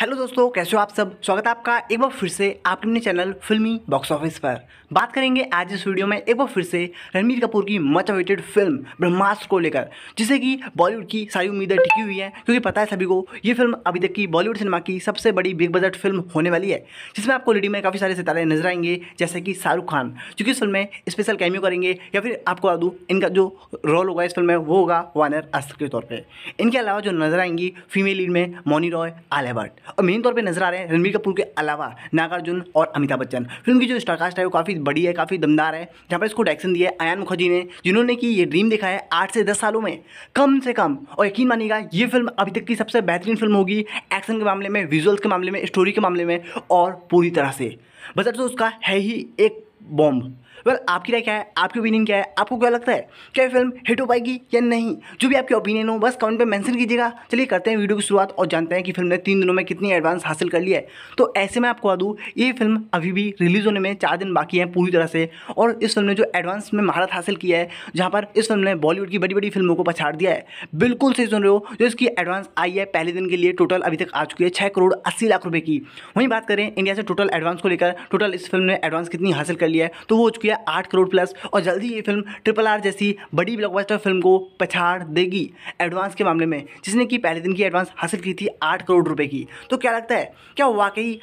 hello दोस्तों कैसे हो आप सब स्वागत है आपका एक बार फिर से आपके अपने चैनल फिल्मी बॉक्स ऑफिस पर बात करेंगे आज इस वीडियो में एक बार फिर से रणबीर कपूर की मच अवेटेड फिल्म ब्रह्मास्त्र को लेकर जिसे कि बॉलीवुड की सारी उम्मीदें टिकी हुई हैं क्योंकि पता है सभी को ये फिल्म अभी तक की बॉलीवुड सिनेमा की सबसे बड़ी बिग बजट फिल्म होने वाली है जिसमें आपको लेडी में काफ़ी सारे सितारे नजर आएंगे जैसे कि शाहरुख खान जो इस फिल्म में स्पेशल कैमियो करेंगे या फिर आपको बता दूँ इनका जो रोल होगा इस फिल्म में वो होगा वानर अस्त्र के तौर पर इनके अलावा जो नजर आएंगी फीमेल लीड में मोनी रॉय आलिया भट्ट और मेन तौर पर नजर आ रहे हैं रणबीर कपूर के अलावा नागार्जुन और अमिताभ बच्चन फिल्म की जो स्टारकास्ट है वो काफ़ी बड़ी है काफ़ी दमदार है जहाँ पर इसको डायरेक्शन दिया है आयान मुखर्जी ने जिन्होंने कि ये ड्रीम देखा है आठ से दस सालों में कम से कम और यकीन मानिएगा ये फिल्म अभी तक की सबसे बेहतरीन फिल्म होगी एक्शन के मामले में विजुअल्स के मामले में स्टोरी के मामले में और पूरी तरह से बजट तो उसका है ही एक बॉम्ब वेल आपकी राय क्या है आपकी ओपिनियन क्या है आपको क्या लगता है क्या ये फिल्म हिट हो पाएगी या नहीं जो भी आपकी ओपिनियन हो बस कमेंट में मेंशन कीजिएगा चलिए करते हैं वीडियो की शुरुआत और जानते हैं कि फिल्म ने तीन दिनों में कितनी एडवांस हासिल कर लिया है तो ऐसे में आपको बता दूँ ये फिल्म अभी भी रिलीज़ होने में चार दिन बाकी हैं पूरी तरह से और इस फिल्म ने जो एडवांस में महारत हासिल किया है जहाँ पर इस फिल्म ने बॉलीवुड की बड़ी बड़ी फिल्मों को पछाड़ दिया है बिल्कुल सही सुन रहे हो जो इसकी एडवांस आई है पहले दिन के लिए टोटल अभी तक आ चुकी है छः करोड़ अस्सी लाख रुपये की वहीं बात करें इंडिया से टोटल एडवांस को लेकर टोटल इस फिल्म ने एडवांस कितनी हासिल कर लिया है तो वो हो चुकी है आठ करोड़ प्लस और जल्दी ये फिल्म ट्रिपल आर जैसी बड़ी ब्लॉकबस्टर फिल्म को पछाड़ देगी एडवांस के मामले में जिसने कि पहले दिन की एडवांस हासिल की थी आठ करोड़ रुपए की तो क्या लगता है क्या वाकई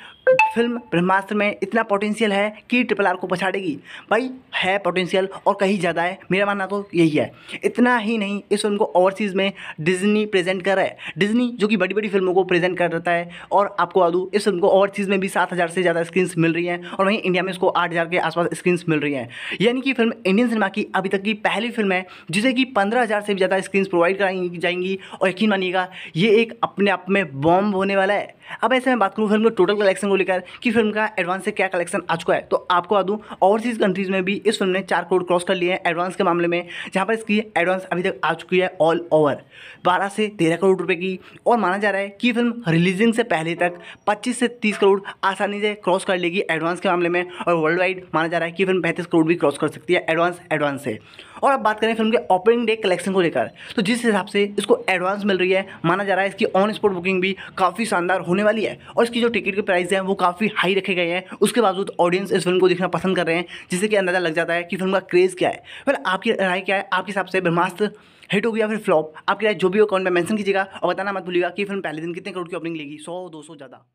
फिल्म ब्रह्मास्त्र में इतना पोटेंशियल है कि ट्रिपल आर को पछाड़ेगी भाई है पोटेंशियल और कहीं ज़्यादा है मेरा मानना तो यही है इतना ही नहीं इस फिल्म को ओवरसीज़ में डिज्नी प्रेजेंट कर रहा है डिज्नी जो कि बड़ी बड़ी फिल्मों को प्रेजेंट कर रहता है और आपको बता दूँ इस फिल्म को ओवरसीज़ में भी सात हज़ार से ज़्यादा स्क्रीन्स मिल रही हैं और वहीं इंडिया में इसको आठ हज़ार के आसपास स्क्रीन्स मिल रही हैं यानी कि फिल्म इंडियन सिनेमा की अभी तक की पहली फिल्म है जिसे कि पंद्रह हज़ार से भी ज़्यादा स्क्रीन्स प्रोवाइड कराई जाएंगी और यकीन मानिएगा ये एक अपने आप में बॉम्ब होने वाला है अब ऐसे में बात करूँ फिल्म के टोटल कलेक्शन को लेकर कि फिल्म का एडवांस से क्या कलेक्शन आ चुका है तो आपको आ दूँ ओवरसीज कंट्रीज़ में भी इस फिल्म ने चार करोड़ क्रॉस कर लिए हैं एडवांस के मामले में जहाँ पर इसकी एडवांस अभी तक आ चुकी है ऑल ओवर बारह से तेरह करोड़ रुपये की और माना जा रहा है कि फिल्म रिलीजिंग से पहले तक पच्चीस से तीस करोड़ आसानी से क्रॉस कर लेगी एडवांस के मामले में और वर्ल्ड वाइड माना जा रहा है कि फिल्म पैंतीस करोड़ भी क्रॉस कर सकती है एडवांस एडवांस से और अब बात करें फिल्म के ओपनिंग डे कलेक्शन को लेकर तो जिस हिसाब से इसको एडवांस मिल रही है माना जा रहा है इसकी ऑन स्पॉट बुकिंग भी काफ़ी शानदार होने वाली है और इसकी जो टिकट के प्राइस हैं वो काफ़ी हाई रखे गए हैं उसके बावजूद ऑडियंस इस फिल्म को देखना पसंद कर रहे हैं जिससे कि अंदाज़ा लग जाता है कि फिल्म का क्रेज़ क्या है फिर आपकी राय क्या है आपके हिसाब से ब्रह्मास्त्र हिट होगी या फिर फ्लॉप आपकी राय जो भी हो में मैंशन कीजिएगा और बताना मत भूलिएगा कि फिल्म पहले दिन कितने करोड़ की ओपनिंग लेगी सौ दो सौ ज़्यादा